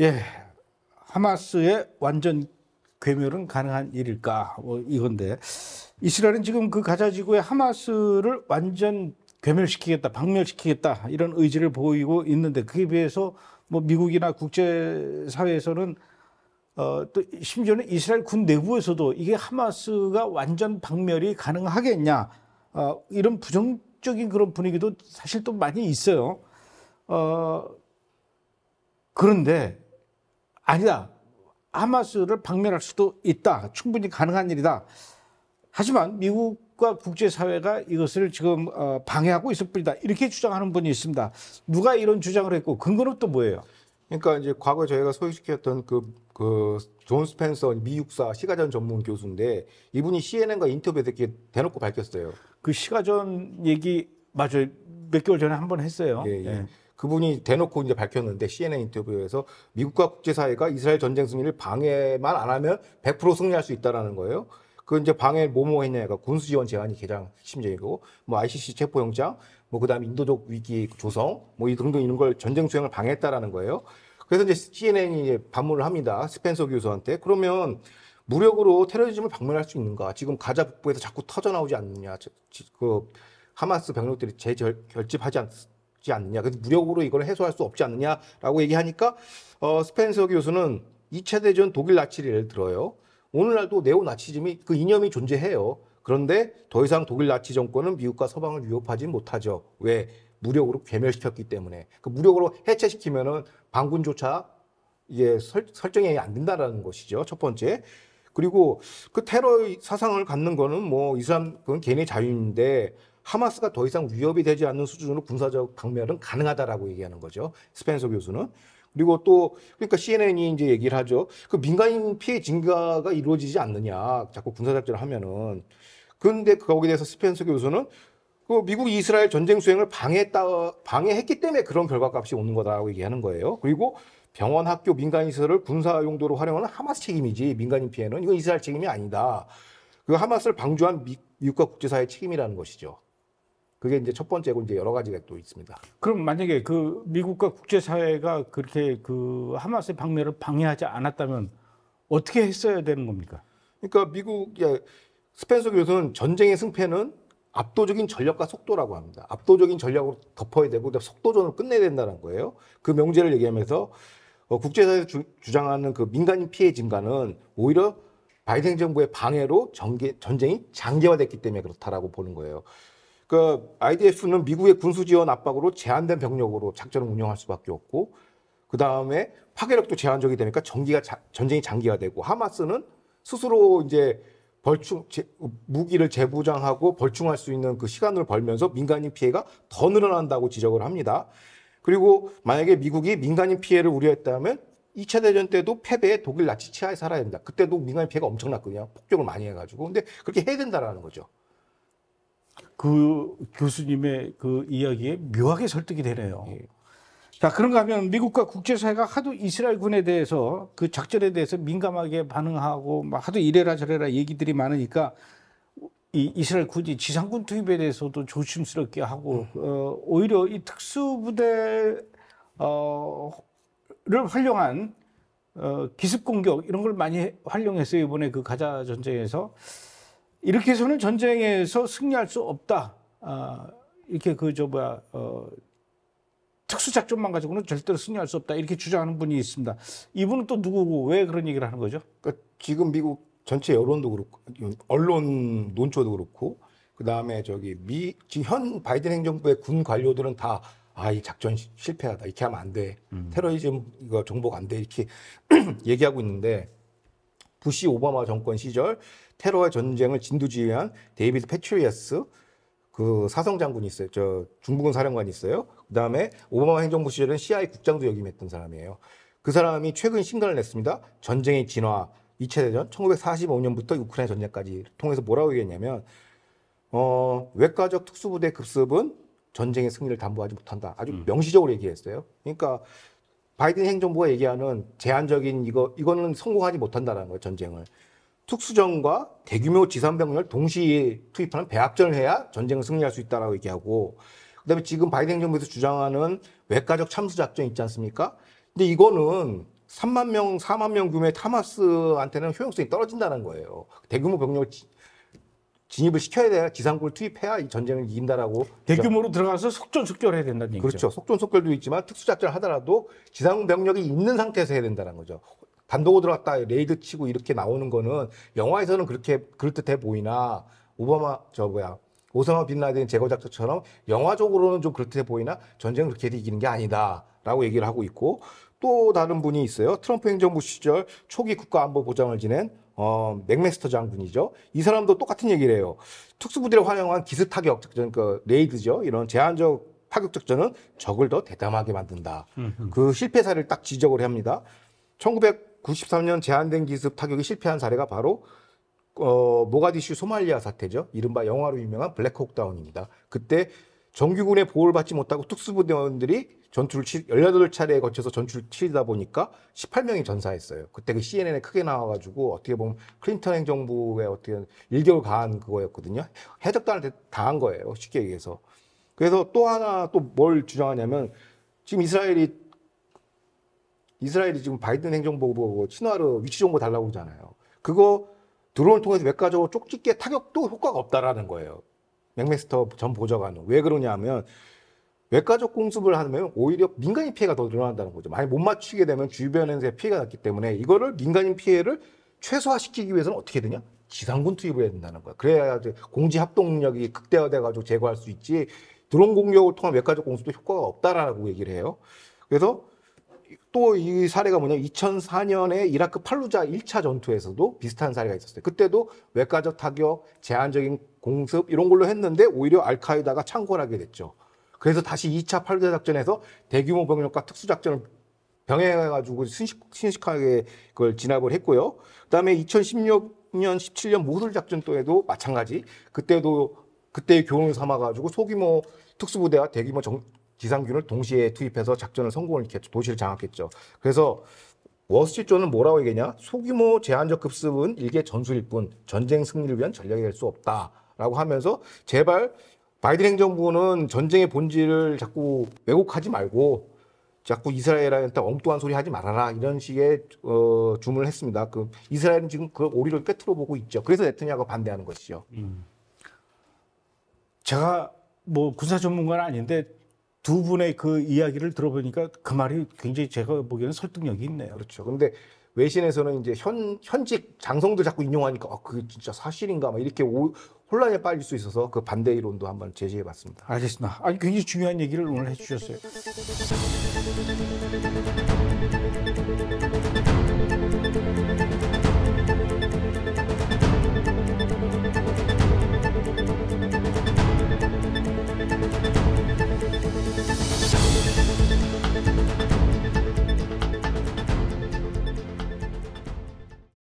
예, 하마스의 완전 괴멸은 가능한 일일까? 뭐 이건데 이스라엘은 지금 그 가자지구의 하마스를 완전 괴멸시키겠다, 박멸시키겠다 이런 의지를 보이고 있는데 그에 비해서 뭐 미국이나 국제 사회에서는 어, 또 심지어는 이스라엘 군 내부에서도 이게 하마스가 완전 박멸이 가능하겠냐 어, 이런 부정적인 그런 분위기도 사실 또 많이 있어요. 어, 그런데 아니다. 하마스를 박멸할 수도 있다. 충분히 가능한 일이다. 하지만 미국과 국제사회가 이것을 지금 어, 방해하고 있을 뿐이다. 이렇게 주장하는 분이 있습니다. 누가 이런 주장을 했고 근거는 또 뭐예요? 그러니까 이제 과거 저희가 소개시켰던 그, 그, 존 스펜서 미국사 시가전 전문 교수인데 이분이 CNN과 인터뷰에서 이렇게 대놓고 밝혔어요. 그 시가전 얘기 맞아요. 몇 개월 전에 한 번 했어요. 예, 예. 예. 그분이 대놓고 이제 밝혔는데 CNN 인터뷰에서 미국과 국제사회가 이스라엘 전쟁 승리를 방해만 안 하면 100% 승리할 수 있다라는 거예요. 그 이제 방해 뭐뭐 했냐가 군수 지원 제한이 가장 심적이고뭐 ICC 체포 영장 뭐 그다음에 인도적 위기 조성 뭐 이 등등 이런 걸 전쟁 수행을 방해했다라는 거예요. 그래서 이제 CNN이 이제 반문을 합니다. 스펜서 교수한테 그러면 무력으로 테러리즘을 방문할 수 있는가? 지금 가자 북부에서 자꾸 터져 나오지 않느냐? 그 하마스 병력들이 재결집하지 않지 않느냐. 그래서 무력으로 이걸 해소할 수 없지 않느냐라고 얘기하니까 어, 스펜서 교수는 2차 대전 독일 나치를 예를 들어요. 오늘날도 네오 나치즘이 그 이념이 존재해요. 그런데 더 이상 독일 나치 정권은 미국과 서방을 위협하지 못하죠. 왜? 무력으로 괴멸시켰기 때문에. 그 무력으로 해체시키면은 방군조차 이게 설, 설정이 안 된다라는 것이죠. 첫 번째. 그리고 그 테러 사상을 갖는 거는 뭐 이슬람 그건 개인의 자유인데 하마스가 더 이상 위협이 되지 않는 수준으로 군사적 강멸은 가능하다라고 얘기하는 거죠. 스펜서 교수는. 그리고 또 그러니까 CNN이 이제 얘기를 하죠. 그 민간인 피해 증가가 이루어지지 않느냐. 자꾸 군사 작전을 하면은. 근런데 거기에 대해서 스펜서 교수는 그 미국 이스라엘 전쟁 수행을 방해했다 방해했기 때문에 그런 결과값이 오는 거다라고 얘기하는 거예요. 그리고 병원, 학교, 민간 시설을 군사 용도로 활용하는 하마스 책임이지 민간인 피해는 이건 이스라엘 책임이 아니다. 그 하마스를 방조한 미, 미국과 국제사회 책임이라는 것이죠. 그게 이제 첫 번째고 이제 여러 가지가 또 있습니다. 그럼 만약에 그 미국과 국제사회가 그렇게 그 하마스의 방면을 방해하지 않았다면 어떻게 했어야 되는 겁니까? 그러니까 미국 스펜서 교수는 전쟁의 승패는 압도적인 전력과 속도라고 합니다. 압도적인 전략으로 덮어야 되고 속도전을 끝내야 된다는 거예요. 그 명제를 얘기하면서 어, 국제사회 주장하는 그 민간인 피해 증가는 오히려 바이든 정부의 방해로 전개, 전쟁이 장기화됐기 때문에 그렇다라고 보는 거예요. 그러니까 IDF는 미국의 군수 지원 압박으로 제한된 병력으로 작전을 운영할 수밖에 없고 그 다음에 파괴력도 제한적이 되니까 전기가 자, 전쟁이 장기화되고 하마스는 스스로 이제 벌충 제, 무기를 재보장하고 벌충할 수 있는 그 시간을 벌면서 민간인 피해가 더 늘어난다고 지적을 합니다. 그리고 만약에 미국이 민간인 피해를 우려했다면 2차 대전 때도 패배에 독일 나치 치하에 살아야 된다. 그때도 민간인 피해가 엄청났거든요. 폭격을 많이 해가지고. 근데 그렇게 해야 된다라는 거죠. 그 교수님의 그 이야기에 묘하게 설득이 되네요. 예. 자, 그런가 하면 미국과 국제사회가 하도 이스라엘 군에 대해서 그 작전에 대해서 민감하게 반응하고 막 하도 이래라 저래라 얘기들이 많으니까 이 이스라엘 군이 지상군 투입에 대해서도 조심스럽게 하고 음. 어, 오히려 이 특수부대 어를 활용한 어, 기습 공격 이런 걸 많이 활용했어요 이번에 그 가자 전쟁에서 이렇게 해서는 전쟁에서 승리할 수 없다. 아, 이렇게 그저 뭐야 어, 특수작전만 가지고는 절대로 승리할 수 없다 이렇게 주장하는 분이 있습니다. 이분은 또 누구고 왜 그런 얘기를 하는 거죠? 그러니까 지금 미국 전체 여론도 그렇고 언론 논조도 그렇고 그 다음에 저기 미 지금 현 바이든 행정부의 군 관료들은 다아이 작전 실패하다 이렇게 하면 안돼 음. 테러리즘 이거 정복 안 돼 이렇게 얘기하고 있는데 부시 오바마 정권 시절 테러와 전쟁을 진두지휘한 데이비드 패츄리어스 그 사성 장군이 있어요. 저 중부군 사령관이 있어요. 그다음에 오바마 행정부 시절은 CIA 국장도 역임했던 사람이에요. 그 사람이 최근 신간을 냈습니다. 전쟁의 진화, 2차 대전 1945년부터 우크라이나 전쟁까지 통해서 뭐라고 얘기했냐면 어, 외과적 특수부대 급습은 전쟁의 승리를 담보하지 못한다. 아주 음. 명시적으로 얘기했어요. 그러니까 바이든 행정부가 얘기하는 제한적인 이거 이거는 성공하지 못한다라는 거예요 전쟁을 특수전과 대규모 지상병력을 동시에 투입하는 배합전을 해야 전쟁을 승리할 수 있다라고 얘기하고 그다음에 지금 바이든 행정부에서 주장하는 외과적 참수 작전 있지 않습니까? 근데 이거는 3만 명, 4만 명 규모의 타마스한테는 효용성이 떨어진다는 거예요. 대규모 병력을 진입을 시켜야 돼야 지상군을 투입해야 이 전쟁을 이긴다라고 대규모로 들어가서 속전속결해야 된다는 얘기죠. 그렇죠. 속전속결도 있지만 특수작전을 하더라도 지상 병력이 있는 상태에서 해야 된다는 거죠. 단독으로 들어갔다 레이드 치고 이렇게 나오는 거는 영화에서는 그렇게 그럴듯해 보이나 오바마 저 뭐야 오사마 빈라덴 제거 작전처럼 영화적으로는 좀 그럴듯해 보이나 전쟁을 그렇게 이기는 게 아니다라고 얘기를 하고 있고 또 다른 분이 있어요. 트럼프 행정부 시절 초기 국가안보 보장을 지낸 어, 맥메스터 장군이죠. 이 사람도 똑같은 얘기를 해요. 특수부대를 활용한 기습 타격, 그전니 레이드죠. 이런 제한적 파격 작전은 적을 더 대담하게 만든다. 그 실패 사례를 딱 지적을 합니다. 1993년 제한된 기습 타격이 실패한 사례가 바로 어, 모가디슈 소말리아 사태죠. 이른바 영화로 유명한 블랙호크 다운입니다. 그때 정규군의 보호를 받지 못하고 특수부대원들이 전투를 치, 18차례에 거쳐서 전투를 치다 르 보니까 18명이 전사했어요. 그때 그 CNN에 크게 나와가지고 어떻게 보면 클린턴 행정부의 어떻게 일격을 가한 그거였거든요. 해적단한테 당한 거예요. 쉽게 얘기해서. 그래서 또 하나 또 뭘 주장하냐면 지금 이스라엘이 이스라엘이 지금 바이든 행정부 보고 친화로 위치 정보 달라고 그러잖아요. 그거 드론을 통해서 외과적으로 쪽집게 타격도 효과가 없다라는 거예요. 맥메스터 전 보좌관은 왜 그러냐면 외과적 공습을 하면 오히려 민간인 피해가 더 늘어난다는 거죠. 만약 못 맞추게 되면 주변에서 피해가 났기 때문에 이거를 민간인 피해를 최소화시키기 위해서는 어떻게 되냐? 지상군 투입을 해야 된다는 거야. 그래야 공지 합동력이 극대화돼가지고 제거할 수 있지. 드론 공격을 통한 외과적 공습도 효과가 없다라고 얘기를 해요. 그래서 또이 사례가 뭐냐면 2004년에 이라크 팔루자 1차 전투에서도 비슷한 사례가 있었어요. 그때도 외과적 타격, 제한적인 공습 이런 걸로 했는데 오히려 알카이다가 창궐하게 됐죠. 그래서 다시 2차 팔루자 작전에서 대규모 병력과 특수 작전을 병행해가지고 순식, 순식하게 그걸 진압을 했고요. 그다음에 2016년 17년 모술 작전 때에도 마찬가지. 그때도 그때의 교훈을 삼아가지고 소규모 특수부대와 대규모 정, 기상균을 동시에 투입해서 작전을 성공을 했죠. 도시를 장악했죠. 그래서 워스트리트는 뭐라고 얘기냐? 소규모 제한적 급습은 일개 전술일 뿐 전쟁 승리를 위한 전략이 될 수 없다라고 하면서 제발 바이든 행정부는 전쟁의 본질을 자꾸 왜곡하지 말고 자꾸 이스라엘한테 엉뚱한 소리 하지 말아라 이런 식의 어, 주문을 했습니다. 그 이스라엘은 지금 그 오리를 꿰뚫어 보고 있죠. 그래서 네트냐가 반대하는 것이죠. 음. 제가 뭐 군사 전문가는 아닌데 두 분의 그 이야기를 들어보니까 그 말이 굉장히 제가 보기에는 설득력이 있네요. 그렇죠. 근데 외신에서는 이제 현, 현직 장성도 자꾸 인용하니까 아, 그게 진짜 사실인가 막 이렇게 오, 혼란에 빠질 수 있어서 그 반대 이론도 한번 제시해 봤습니다. 알겠습니다. 아니 굉장히 중요한 얘기를 오늘 해 주셨어요.